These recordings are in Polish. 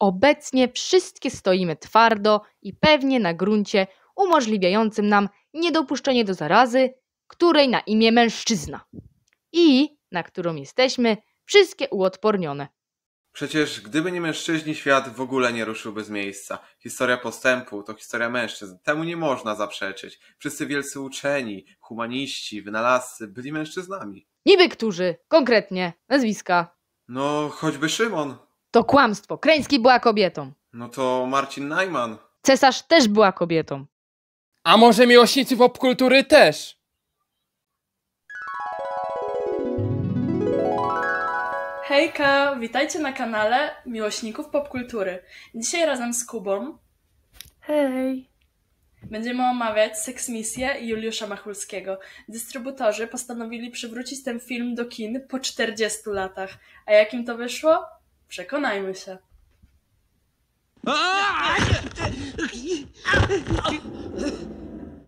Obecnie wszystkie stoimy twardo i pewnie na gruncie umożliwiającym nam niedopuszczenie do zarazy, której na imię mężczyzna i na którą jesteśmy wszystkie uodpornione. Przecież gdyby nie mężczyźni, świat w ogóle nie ruszyłby z miejsca. Historia postępu to historia mężczyzn. Temu nie można zaprzeczyć. Wszyscy wielcy uczeni, humaniści, wynalazcy byli mężczyznami. Niby którzy, konkretnie, nazwiska. No, choćby Szymon. To kłamstwo. Kreński była kobietą. No to Marcin Najman. Cesarz też była kobietą. A może miłośnicy popkultury też? Hejka, witajcie na kanale Miłośników Popkultury. Dzisiaj razem z Kubą. Hej. Będziemy omawiać Seksmisję Juliusza Machulskiego. Dystrybutorzy postanowili przywrócić ten film do kin po 40 latach. A jakim to wyszło? Przekonajmy się.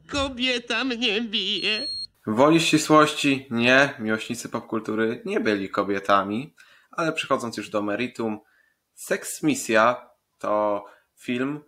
Kobieta mnie bije. Woli ścisłości, nie, miłośnicy popkultury nie byli kobietami, ale przechodząc już do meritum, Sex Misja to film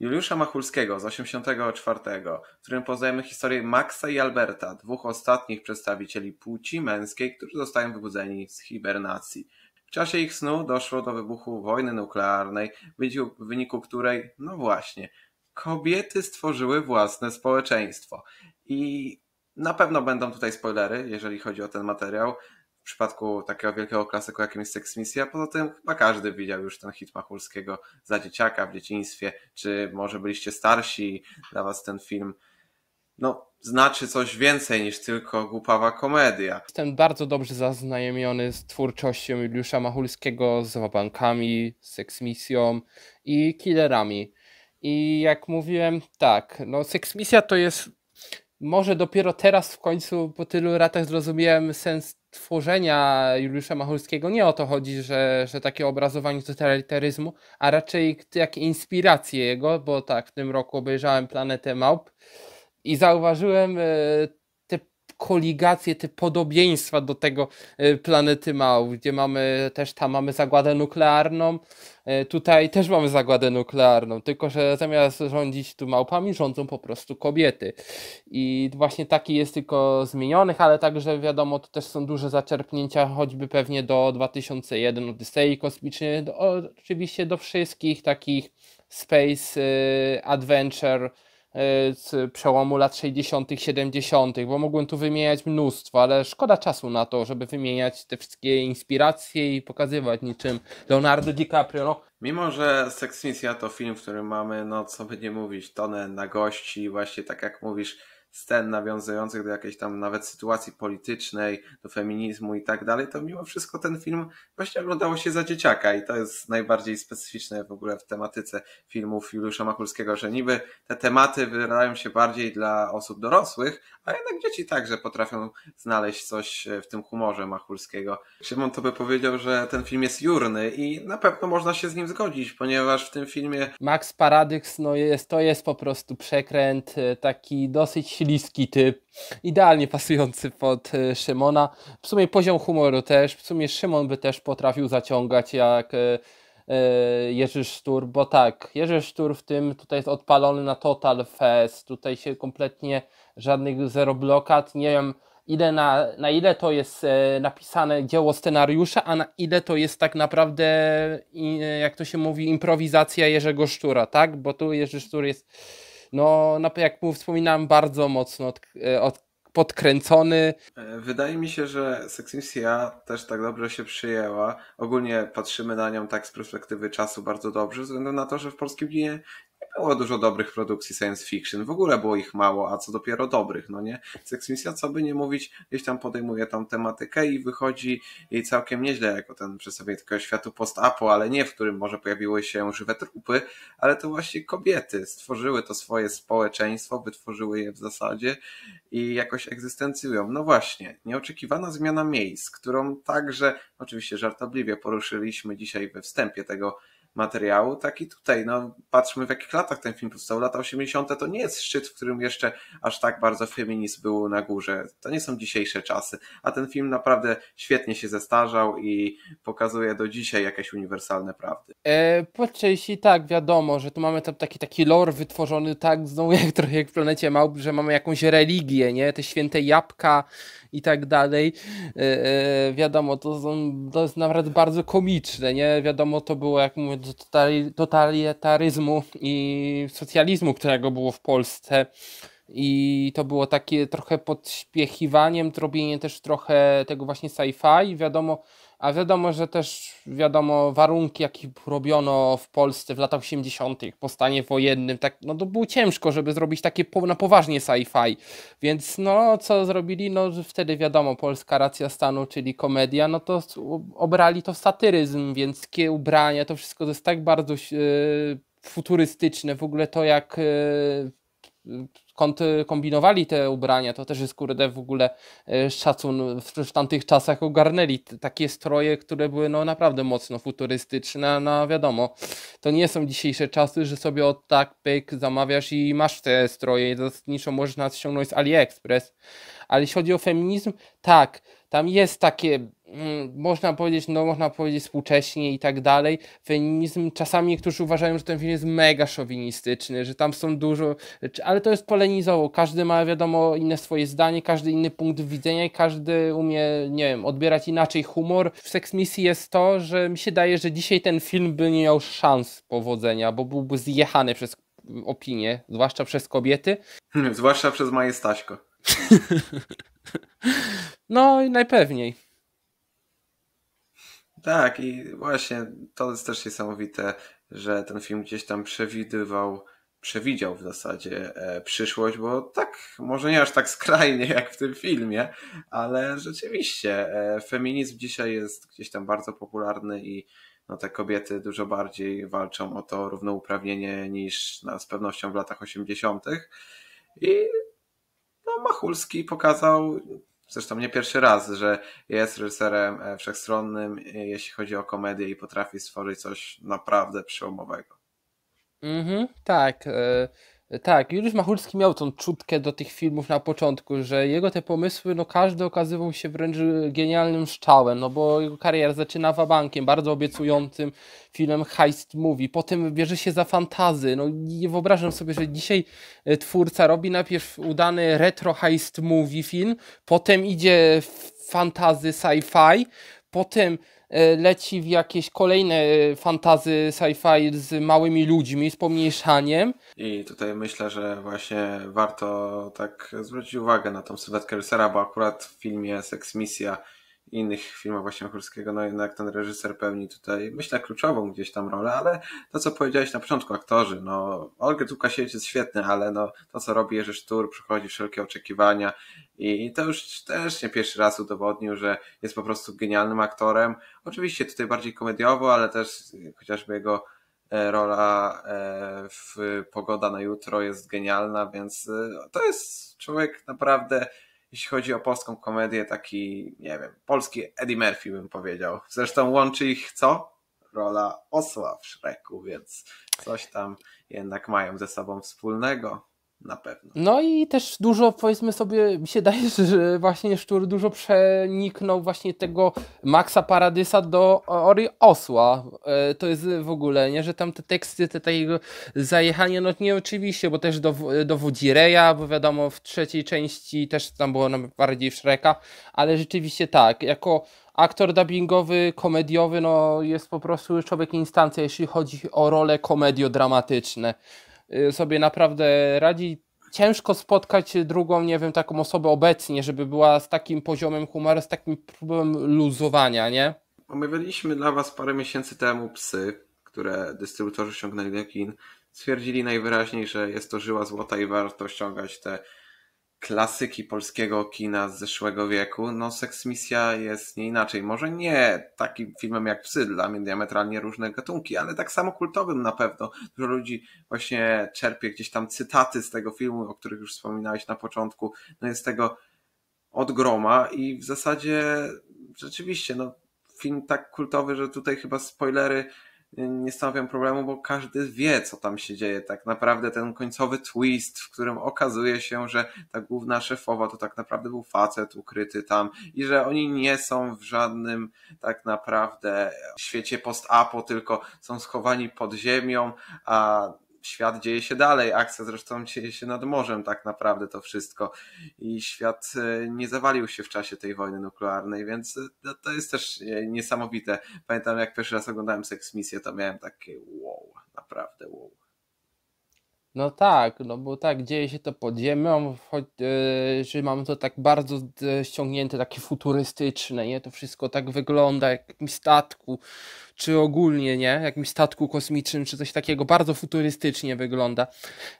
Juliusza Machulskiego z 1984, w którym poznajemy historię Maxa i Alberta, dwóch ostatnich przedstawicieli płci męskiej, którzy zostają wybudzeni z hibernacji. W czasie ich snu doszło do wybuchu wojny nuklearnej, w wyniku której, no właśnie, kobiety stworzyły własne społeczeństwo. I na pewno będą tutaj spoilery, jeżeli chodzi o ten materiał. W przypadku takiego wielkiego klasyku, jakim jest Sex Misja, poza tym chyba każdy widział już ten hit Machulskiego za dzieciaka w dzieciństwie, czy może byliście starsi, dla was ten film no, znaczy coś więcej niż tylko głupawa komedia. Jestem bardzo dobrze zaznajomiony z twórczością Juliusza Machulskiego, z wabankami, seksmisją i killerami. I jak mówiłem, tak, no seksmisja to jest może dopiero teraz w końcu po tylu latach zrozumiałem sens tworzenia Juliusza Machulskiego. Nie o to chodzi, że, że takie obrazowanie totalitaryzmu, a raczej jak inspiracje jego, bo tak, w tym roku obejrzałem Planetę Małp i zauważyłem e, te koligacje, te podobieństwa do tego e, planety Mał, gdzie mamy też tam mamy zagładę nuklearną, e, tutaj też mamy zagładę nuklearną, tylko że zamiast rządzić tu małpami, rządzą po prostu kobiety. I właśnie taki jest tylko zmienionych, ale także wiadomo, to też są duże zaczerpnięcia choćby pewnie do 2001 Odyssey Kosmicznej, oczywiście do wszystkich takich space adventure E, z przełomu lat 60., 70., bo mogłem tu wymieniać mnóstwo, ale szkoda czasu na to, żeby wymieniać te wszystkie inspiracje i pokazywać niczym Leonardo DiCaprio. No. Mimo, że Sex Misja to film, w którym mamy, no co by nie mówić, tonę na gości, właśnie tak jak mówisz, scen nawiązujących do jakiejś tam nawet sytuacji politycznej, do feminizmu i tak dalej, to mimo wszystko ten film właśnie oglądało się za dzieciaka i to jest najbardziej specyficzne w ogóle w tematyce filmów Juliusza Makulskiego, że niby te tematy wyrażają się bardziej dla osób dorosłych, a jednak dzieci także potrafią znaleźć coś e, w tym humorze Machulskiego. Szymon to by powiedział, że ten film jest jurny i na pewno można się z nim zgodzić, ponieważ w tym filmie... Max Paradyks no jest, to jest po prostu przekręt e, taki dosyć wasilijski typ, idealnie pasujący pod e, Szymona. W sumie poziom humoru też, w sumie Szymon by też potrafił zaciągać jak e, e, Jerzy Sztur, bo tak, Jerzy Sztur w tym tutaj jest odpalony na total fest, tutaj się kompletnie żadnych zero blokad, nie wiem ile na, na ile to jest napisane dzieło scenariusza, a na ile to jest tak naprawdę, jak to się mówi, improwizacja Jerzego Sztura, tak? Bo tu Jerzy Sztur jest no jak mu wspominałem, bardzo mocno od, e, od podkręcony. E, wydaje mi się, że Seximisja też tak dobrze się przyjęła. Ogólnie patrzymy na nią tak z perspektywy czasu bardzo dobrze, ze względu na to, że w polskim kinie było dużo dobrych produkcji science fiction, w ogóle było ich mało, a co dopiero dobrych, no nie? Seksmisja Misja, co by nie mówić, gdzieś tam podejmuje tą tematykę i wychodzi jej całkiem nieźle jako ten przedstawienie takiego światu post-apo, ale nie w którym może pojawiły się żywe trupy, ale to właśnie kobiety stworzyły to swoje społeczeństwo, wytworzyły je w zasadzie i jakoś egzystencjują. No właśnie, nieoczekiwana zmiana miejsc, którą także oczywiście żartobliwie poruszyliśmy dzisiaj we wstępie tego materiału, tak i tutaj. No, patrzmy w jakich latach ten film powstał. Lata 80. to nie jest szczyt, w którym jeszcze aż tak bardzo feminizm był na górze. To nie są dzisiejsze czasy. A ten film naprawdę świetnie się zestarzał i pokazuje do dzisiaj jakieś uniwersalne prawdy. E, po części tak, wiadomo, że tu mamy tam taki, taki lore wytworzony tak znowu jak trochę jak w Planecie Małp, że mamy jakąś religię, nie? Te święte jabłka, i tak dalej. E, e, wiadomo, to, są, to jest nawet bardzo komiczne, nie? Wiadomo, to było, jak mówię, do totalitaryzmu i socjalizmu, którego było w Polsce. I to było takie trochę podśpiechiwaniem, robienie też trochę tego właśnie sci-fi. Wiadomo, a wiadomo, że też wiadomo warunki, jakie robiono w Polsce w latach 80. po stanie wojennym, tak, no to było ciężko, żeby zrobić takie po, na poważnie sci-fi. Więc no, co zrobili? No wtedy wiadomo, polska racja stanu, czyli komedia, no to obrali to w satyryzm, więc takie ubrania, to wszystko to jest tak bardzo yy, futurystyczne, w ogóle to jak yy, skąd kombinowali te ubrania, to też jest kurde w ogóle e, szacun. W, tamtych czasach ogarnęli takie stroje, które były no naprawdę mocno futurystyczne, no wiadomo, to nie są dzisiejsze czasy, że sobie od tak pyk zamawiasz i masz te stroje, zasadniczo można ściągnąć z AliExpress. Ale jeśli chodzi o feminizm, tak, tam jest takie, mm, można powiedzieć, no można powiedzieć współcześnie i tak dalej, feminizm. Czasami niektórzy uważają, że ten film jest mega szowinistyczny, że tam są dużo, ale to jest polenizowo. Każdy ma, wiadomo, inne swoje zdanie, każdy inny punkt widzenia i każdy umie, nie wiem, odbierać inaczej humor. W Sex Missy jest to, że mi się daje, że dzisiaj ten film by nie miał szans powodzenia, bo byłby zjechany przez opinie, zwłaszcza przez kobiety. zwłaszcza przez Maję Staśko. no i najpewniej. Tak, i właśnie to jest też niesamowite, że ten film gdzieś tam przewidywał, przewidział w zasadzie e, przyszłość, bo tak, może nie aż tak skrajnie jak w tym filmie, ale rzeczywiście e, feminizm dzisiaj jest gdzieś tam bardzo popularny i no te kobiety dużo bardziej walczą o to równouprawnienie niż no, z pewnością w latach 80. I no Machulski pokazał, zresztą nie pierwszy raz, że jest reżyserem e, wszechstronnym, e, jeśli chodzi o komedię i potrafi stworzyć coś naprawdę przełomowego. Mhm, tak. Y tak, Juliusz Machulski miał tą czutkę do tych filmów na początku, że jego te pomysły, no każdy okazywał się wręcz e, genialnym szczałem, no bo jego kariera zaczyna wabankiem, bardzo obiecującym filmem Heist Movie, potem bierze się za fantazy, no nie wyobrażam sobie, że dzisiaj e, twórca robi najpierw udany retro Heist Movie film, potem idzie fantazy sci-fi, potem E, leci w jakieś kolejne e, fantazy sci-fi z małymi ludźmi, z pomniejszaniem. I tutaj myślę, że właśnie warto tak zwrócić uwagę na tą sylwetkę rysera, bo akurat w filmie Seks Misja innych filmach właśnie Ochórskiego, no jednak ten reżyser pełni tutaj, myślę, kluczową gdzieś tam rolę, ale to, co powiedziałeś na początku, aktorzy, no Olga Łukasiewicz jest świetny, ale no to, co robi Jerzy Sztur, przychodzi wszelkie oczekiwania i to już też nie pierwszy raz udowodnił, że jest po prostu genialnym aktorem. Oczywiście tutaj bardziej komediowo, ale też chociażby jego e, rola e, w Pogoda na jutro jest genialna, więc e, to jest człowiek naprawdę jeśli chodzi o polską komedię, taki, nie wiem, polski Eddie Murphy bym powiedział. Zresztą łączy ich co? Rola osła w Shreku, więc coś tam jednak mają ze sobą wspólnego na pewno. No i też dużo, powiedzmy sobie, mi się daje, że właśnie Szczur dużo przeniknął właśnie tego Maxa Paradysa do Ori Osła. E, to jest w ogóle, nie? Że tam te teksty, te takie zajechanie, no nie oczywiście, bo też do, do Wudzireja, bo wiadomo w trzeciej części też tam było nam bardziej w Shreka, ale rzeczywiście tak, jako aktor dubbingowy, komediowy, no jest po prostu człowiek instancja, jeśli chodzi o role komedio dramatyczne Y, sobie naprawdę radzi. Ciężko spotkać drugą, nie wiem, taką osobę obecnie, żeby była z takim poziomem humoru, z takim próbem luzowania, nie? Omawialiśmy dla Was parę miesięcy temu psy, które dystrybutorzy ściągnęli do kin. Stwierdzili najwyraźniej, że jest to żyła złota i warto ściągać te klasyki polskiego kina z zeszłego wieku, no Seksmisja jest nie inaczej. Może nie takim filmem jak Psy, dla mnie diametralnie różne gatunki, ale tak samo kultowym na pewno. Dużo ludzi właśnie czerpie gdzieś tam cytaty z tego filmu, o których już wspominałeś na początku. No jest tego od groma i w zasadzie rzeczywiście, no film tak kultowy, że tutaj chyba spoilery nie stanowią problemu, bo każdy wie, co tam się dzieje. Tak naprawdę ten końcowy twist, w którym okazuje się, że ta główna szefowa to tak naprawdę był facet ukryty tam i że oni nie są w żadnym tak naprawdę świecie post-apo, tylko są schowani pod ziemią, a świat dzieje się dalej, akcja zresztą dzieje się nad morzem tak naprawdę to wszystko i świat e, nie zawalił się w czasie tej wojny nuklearnej, więc e, to jest też e, niesamowite. Pamiętam jak pierwszy raz oglądałem Seksmisję, Misję, to miałem takie wow, naprawdę wow. No tak, no bo tak, dzieje się to pod ziemią, choć, yy, że mam to tak bardzo e, ściągnięte, takie futurystyczne, nie? To wszystko tak wygląda jak w jakimś statku, czy ogólnie, nie? Jakimś statku kosmicznym, czy coś takiego, bardzo futurystycznie wygląda.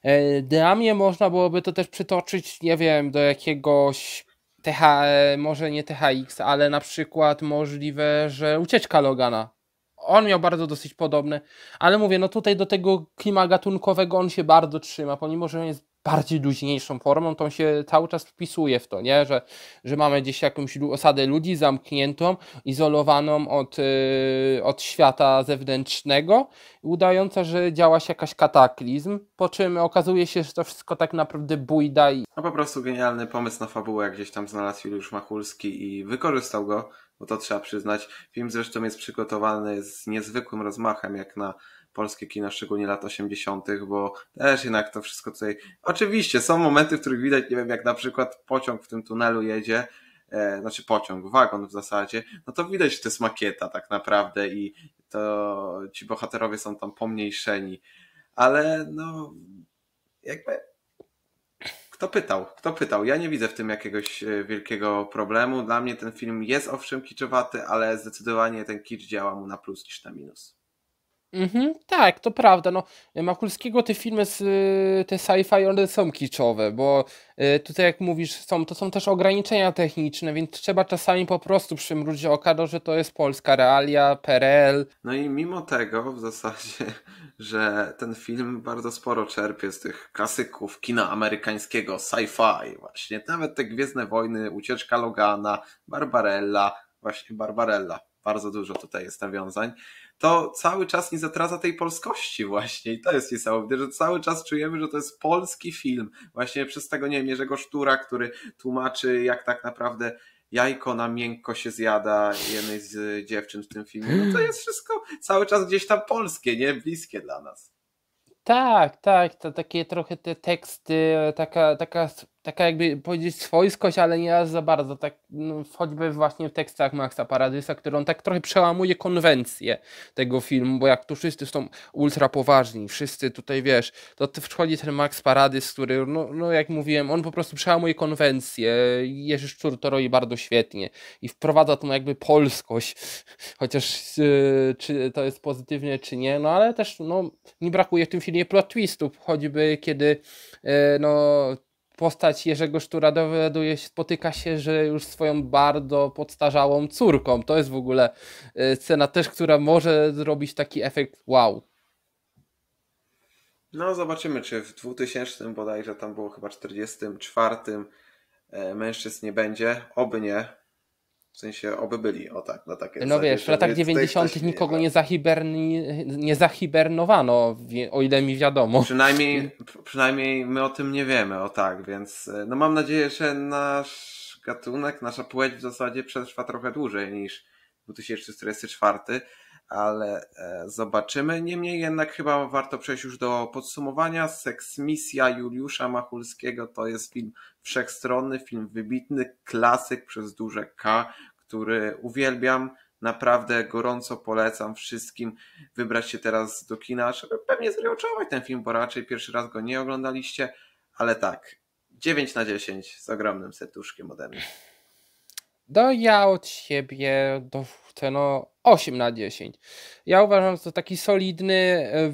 Yy, dla mnie można byłoby to też przytoczyć, nie wiem, do jakiegoś TH, może nie THX, ale na przykład możliwe, że ucieczka Logana on miał bardzo dosyć podobne, ale mówię, no tutaj do tego klima gatunkowego on się bardzo trzyma, pomimo, że on jest bardziej luźniejszą formą, to on się cały czas wpisuje w to, nie? Że, że mamy gdzieś jakąś osadę ludzi zamkniętą, izolowaną od, yy, od świata zewnętrznego, udająca, że działa się jakaś kataklizm, po czym okazuje się, że to wszystko tak naprawdę bójda. I... No po prostu genialny pomysł na fabułę gdzieś tam znalazł Juliusz Machulski i wykorzystał go, bo to trzeba przyznać. Film zresztą jest przygotowany z niezwykłym rozmachem, jak na polskie kino, szczególnie lat 80., bo też jednak to wszystko tutaj. Oczywiście są momenty, w których widać, nie wiem, jak na przykład pociąg w tym tunelu jedzie, e, znaczy pociąg, wagon w zasadzie, no to widać, że to jest makieta tak naprawdę i to ci bohaterowie są tam pomniejszeni. Ale no, jakby kto pytał? Kto pytał? Ja nie widzę w tym jakiegoś e, wielkiego problemu. Dla mnie ten film jest owszem kiczowaty, ale zdecydowanie ten kicz działa mu na plus niż na minus. Mhm, tak, to prawda. No, Makulskiego te filmy, z, y, te sci-fi, one są kiczowe, bo y, tutaj jak mówisz, są, to są też ograniczenia techniczne, więc trzeba czasami po prostu przymrużyć oka, do no, że to jest polska realia, PRL. No i mimo tego w zasadzie, że ten film bardzo sporo czerpie z tych klasyków kina amerykańskiego, sci-fi właśnie. Nawet te Gwiezdne Wojny, Ucieczka Logana, Barbarella, właśnie Barbarella bardzo dużo tutaj jest nawiązań, to cały czas nie zatraca tej polskości właśnie i to jest niesamowite, że cały czas czujemy, że to jest polski film. Właśnie przez tego, nie wiem, Jerzego Sztura, który tłumaczy jak tak naprawdę jajko na miękko się zjada jednej z dziewczyn w tym filmie. No to jest wszystko cały czas gdzieś tam polskie, nie? Bliskie dla nas. Tak, tak, to takie trochę te teksty, taka, taka taka jakby powiedzieć swojskość, ale nie aż za bardzo, tak no, choćby właśnie w tekstach Maxa Paradysa, który on tak trochę przełamuje konwencję tego filmu, bo jak tu wszyscy są ultra poważni, wszyscy tutaj wiesz, to wchodzi ten Max Paradys, który no, no jak mówiłem, on po prostu przełamuje konwencję, Jerzy Szczur to robi bardzo świetnie i wprowadza tą jakby polskość, chociaż yy, czy to jest pozytywne czy nie, no ale też no, nie brakuje w tym filmie plot twistów, choćby kiedy yy, no postać Jerzego Sztura dowiaduje się, spotyka się, że już swoją bardzo podstarzałą córką. To jest w ogóle y, scena też, która może zrobić taki efekt wow. No zobaczymy, czy w 2000 bodajże tam było chyba 44 e, mężczyzn nie będzie, oby nie, w sensie oby byli, o tak, na takie No wiesz, w latach 90. nikogo nie, zahiberni, nie zahibernowano, o ile mi wiadomo. Przynajmniej, przynajmniej my o tym nie wiemy, o tak, więc e, no mam nadzieję, że nasz gatunek, nasza płeć w zasadzie przetrwa trochę dłużej niż 2044 ale e, zobaczymy. Niemniej jednak chyba warto przejść już do podsumowania. Seksmisja Juliusza Machulskiego to jest film wszechstronny, film wybitny, klasyk przez duże K, który uwielbiam. Naprawdę gorąco polecam wszystkim wybrać się teraz do kina, żeby pewnie zrewatchować ten film, bo raczej pierwszy raz go nie oglądaliście, ale tak, 9 na 10 z ogromnym setuszkiem ode mnie. No ja od siebie dowódcę no 8 na 10. Ja uważam, że to taki solidny e,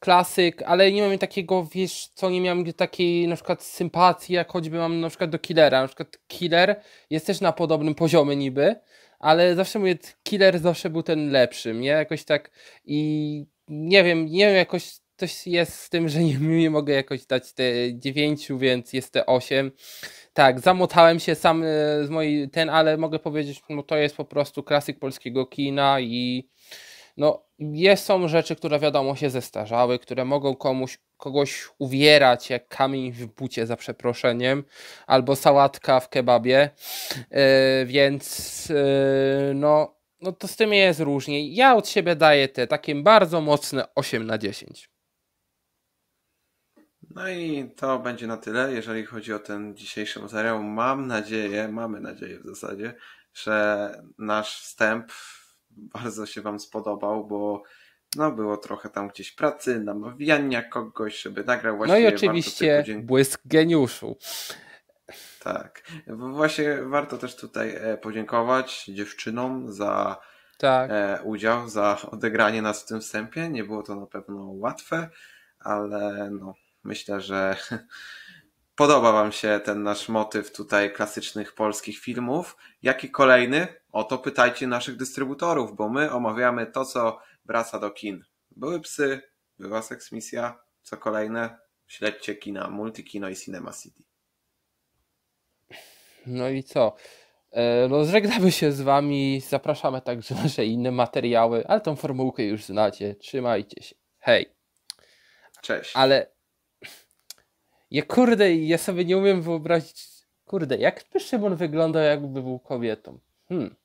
klasyk, ale nie mam takiego, wiesz, co nie miałem takiej na przykład sympatii, jak choćby mam na przykład do Killera. Na przykład Killer jest też na podobnym poziomie niby, ale zawsze mówię, Killer zawsze był ten lepszy, nie? Jakoś tak i nie wiem, nie wiem, jakoś coś jest z tym, że nie, nie mogę jakoś dać te 9, więc jest te 8. Tak, zamotałem się sam e, z mojej ten, ale mogę powiedzieć, no to jest po prostu klasyk polskiego kina i no jest, są rzeczy, które wiadomo się zestarzały, które mogą komuś, kogoś uwierać jak kamień w bucie za przeproszeniem, albo sałatka w kebabie, yy, więc yy, no, no to z tym jest różnie. Ja od siebie daję te takie bardzo mocne 8 na 10. No i to będzie na tyle, jeżeli chodzi o ten dzisiejszy materiał. Mam nadzieję, mamy nadzieję w zasadzie, że nasz wstęp bardzo się Wam spodobał, bo no było trochę tam gdzieś pracy, namawiania kogoś, żeby nagrał właśnie. No i oczywiście błysk geniuszu. Tak. Właśnie warto też tutaj e, podziękować dziewczynom za tak. E, udział, za odegranie nas w tym wstępie. Nie było to na pewno łatwe, ale no Myślę, że podoba Wam się ten nasz motyw tutaj klasycznych polskich filmów. Jaki kolejny? O to pytajcie naszych dystrybutorów, bo my omawiamy to, co wraca do kin. Były psy, była seksmisja, co kolejne? Śledźcie kina, Multikino i Cinema City. No i co? Rozżegnamy e, no, się z Wami. Zapraszamy także nasze inne materiały, ale tą formułkę już znacie. Trzymajcie się. Hej. Cześć. Ale ja kurde, ja sobie nie umiem wyobrazić, kurde, jak by Szymon wyglądał, jakby był kobietą. Hmm.